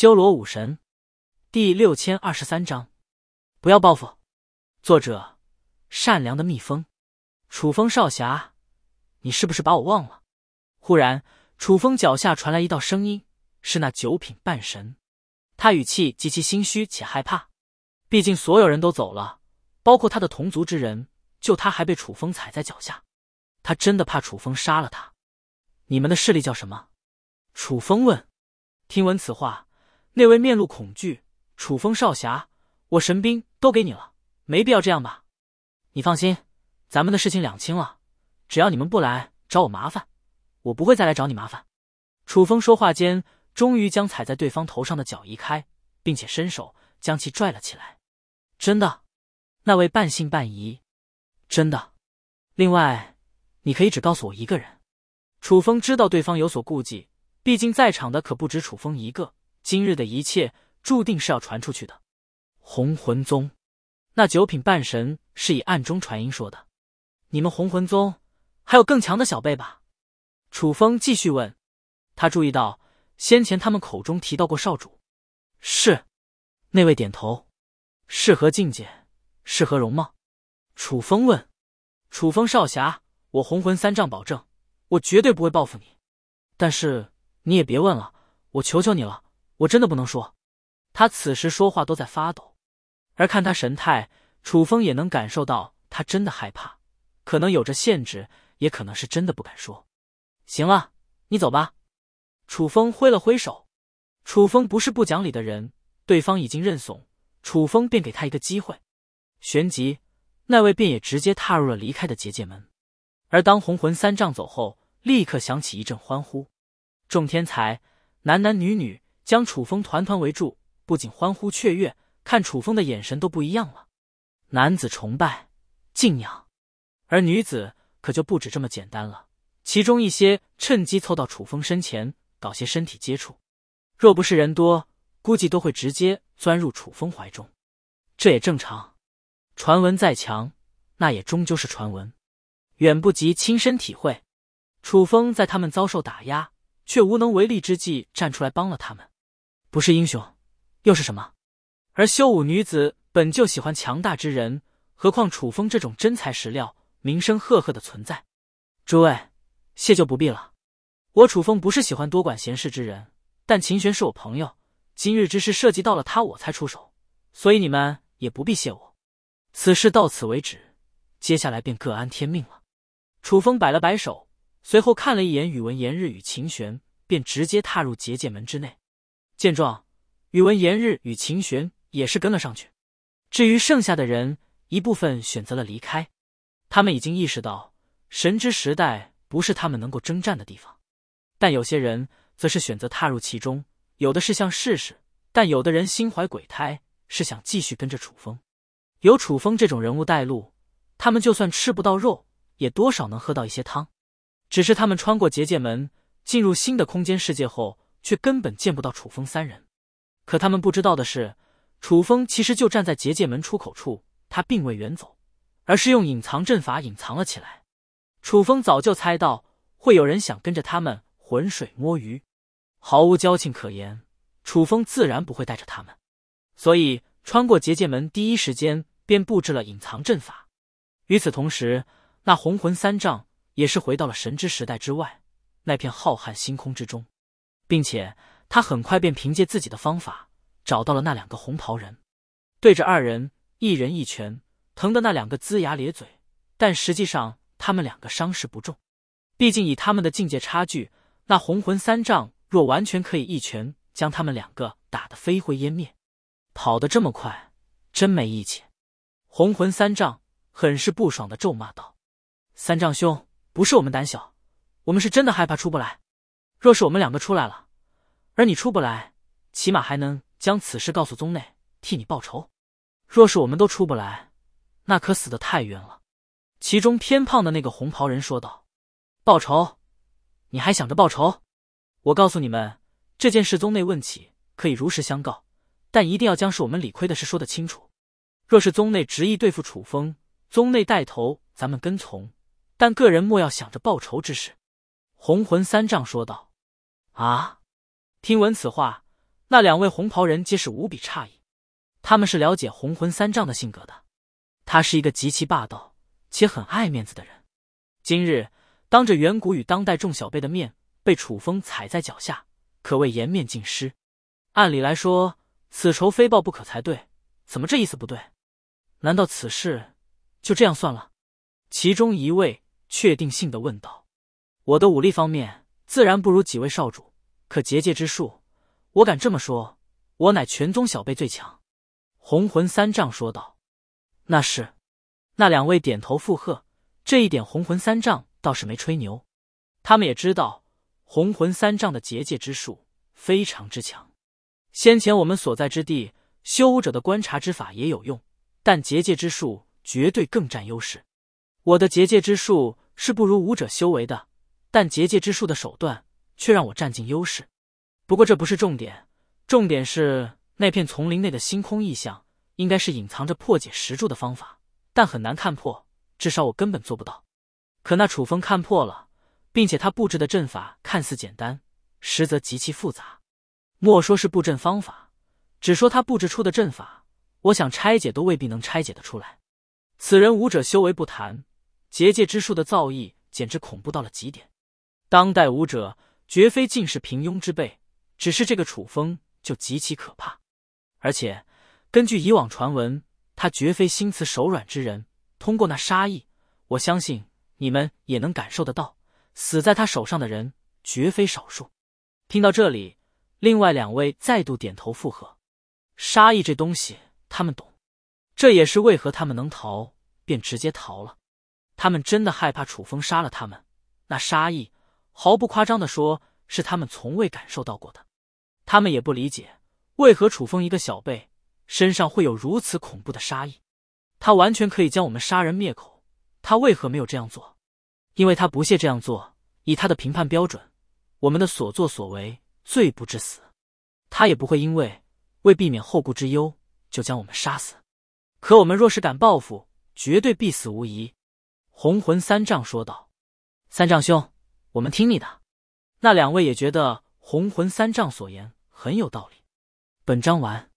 修罗武神，第六千二十三章，不要报复。作者：善良的蜜蜂。楚风少侠，你是不是把我忘了？忽然，楚风脚下传来一道声音，是那九品半神。他语气极其心虚且害怕，毕竟所有人都走了，包括他的同族之人，就他还被楚风踩在脚下。他真的怕楚风杀了他。你们的势力叫什么？楚风问。听闻此话。那位面露恐惧，楚风少侠，我神兵都给你了，没必要这样吧？你放心，咱们的事情两清了，只要你们不来找我麻烦，我不会再来找你麻烦。楚风说话间，终于将踩在对方头上的脚移开，并且伸手将其拽了起来。真的？那位半信半疑。真的。另外，你可以只告诉我一个人。楚风知道对方有所顾忌，毕竟在场的可不止楚风一个。今日的一切注定是要传出去的。红魂宗，那九品半神是以暗中传音说的。你们红魂宗还有更强的小辈吧？楚风继续问。他注意到先前他们口中提到过少主。是，那位点头。是何境界？是何容貌？楚风问。楚风少侠，我红魂三丈保证，我绝对不会报复你。但是你也别问了，我求求你了。我真的不能说，他此时说话都在发抖，而看他神态，楚风也能感受到他真的害怕，可能有着限制，也可能是真的不敢说。行了，你走吧。楚风挥了挥手。楚风不是不讲理的人，对方已经认怂，楚风便给他一个机会。旋即，那位便也直接踏入了离开的结界门。而当红魂三丈走后，立刻响起一阵欢呼。众天才，男男女女。将楚风团团围住，不仅欢呼雀跃，看楚风的眼神都不一样了。男子崇拜、敬仰，而女子可就不止这么简单了。其中一些趁机凑到楚风身前，搞些身体接触。若不是人多，估计都会直接钻入楚风怀中。这也正常，传闻再强，那也终究是传闻，远不及亲身体会。楚风在他们遭受打压却无能为力之际，站出来帮了他们。不是英雄，又是什么？而修武女子本就喜欢强大之人，何况楚风这种真材实料、名声赫赫的存在。诸位，谢就不必了。我楚风不是喜欢多管闲事之人，但秦玄是我朋友，今日之事涉及到了他，我才出手，所以你们也不必谢我。此事到此为止，接下来便各安天命了。楚风摆了摆手，随后看了一眼宇文言日与秦玄，便直接踏入结界门之内。见状，宇文言日与秦玄也是跟了上去。至于剩下的人，一部分选择了离开，他们已经意识到神之时代不是他们能够征战的地方。但有些人则是选择踏入其中，有的是想试试，但有的人心怀鬼胎，是想继续跟着楚风。有楚风这种人物带路，他们就算吃不到肉，也多少能喝到一些汤。只是他们穿过结界门，进入新的空间世界后。却根本见不到楚风三人，可他们不知道的是，楚风其实就站在结界门出口处，他并未远走，而是用隐藏阵法隐藏了起来。楚风早就猜到会有人想跟着他们浑水摸鱼，毫无交情可言，楚风自然不会带着他们，所以穿过结界门，第一时间便布置了隐藏阵法。与此同时，那红魂三丈也是回到了神之时代之外那片浩瀚星空之中。并且他很快便凭借自己的方法找到了那两个红袍人，对着二人一人一拳，疼的那两个龇牙咧嘴。但实际上他们两个伤势不重，毕竟以他们的境界差距，那红魂三丈若完全可以一拳将他们两个打得飞灰烟灭。跑得这么快，真没义气！红魂三丈很是不爽的咒骂道：“三丈兄，不是我们胆小，我们是真的害怕出不来。”若是我们两个出来了，而你出不来，起码还能将此事告诉宗内，替你报仇。若是我们都出不来，那可死得太冤了。其中偏胖的那个红袍人说道：“报仇？你还想着报仇？我告诉你们，这件事宗内问起，可以如实相告，但一定要将是我们理亏的事说得清楚。若是宗内执意对付楚风，宗内带头，咱们跟从，但个人莫要想着报仇之事。”红魂三丈说道。啊！听闻此话，那两位红袍人皆是无比诧异。他们是了解红魂三丈的性格的，他是一个极其霸道且很爱面子的人。今日当着远古与当代众小辈的面被楚风踩在脚下，可谓颜面尽失。按理来说，此仇非报不可才对，怎么这意思不对？难道此事就这样算了？其中一位确定性的问道：“我的武力方面。”自然不如几位少主，可结界之术，我敢这么说，我乃全宗小辈最强。红魂三丈说道：“那是。”那两位点头附和。这一点，红魂三丈倒是没吹牛。他们也知道，红魂三丈的结界之术非常之强。先前我们所在之地，修武者的观察之法也有用，但结界之术绝对更占优势。我的结界之术是不如武者修为的。但结界之术的手段却让我占尽优势，不过这不是重点，重点是那片丛林内的星空异象应该是隐藏着破解石柱的方法，但很难看破，至少我根本做不到。可那楚风看破了，并且他布置的阵法看似简单，实则极其复杂。莫说是布阵方法，只说他布置出的阵法，我想拆解都未必能拆解得出来。此人武者修为不谈，结界之术的造诣简直恐怖到了极点。当代武者绝非尽是平庸之辈，只是这个楚风就极其可怕。而且根据以往传闻，他绝非心慈手软之人。通过那杀意，我相信你们也能感受得到，死在他手上的人绝非少数。听到这里，另外两位再度点头附和。杀意这东西他们懂，这也是为何他们能逃便直接逃了。他们真的害怕楚风杀了他们，那杀意。毫不夸张的说，是他们从未感受到过的。他们也不理解，为何楚风一个小辈身上会有如此恐怖的杀意？他完全可以将我们杀人灭口，他为何没有这样做？因为他不屑这样做。以他的评判标准，我们的所作所为罪不至死，他也不会因为为避免后顾之忧就将我们杀死。可我们若是敢报复，绝对必死无疑。红魂三丈说道：“三丈兄。”我们听你的，那两位也觉得红魂三丈所言很有道理。本章完。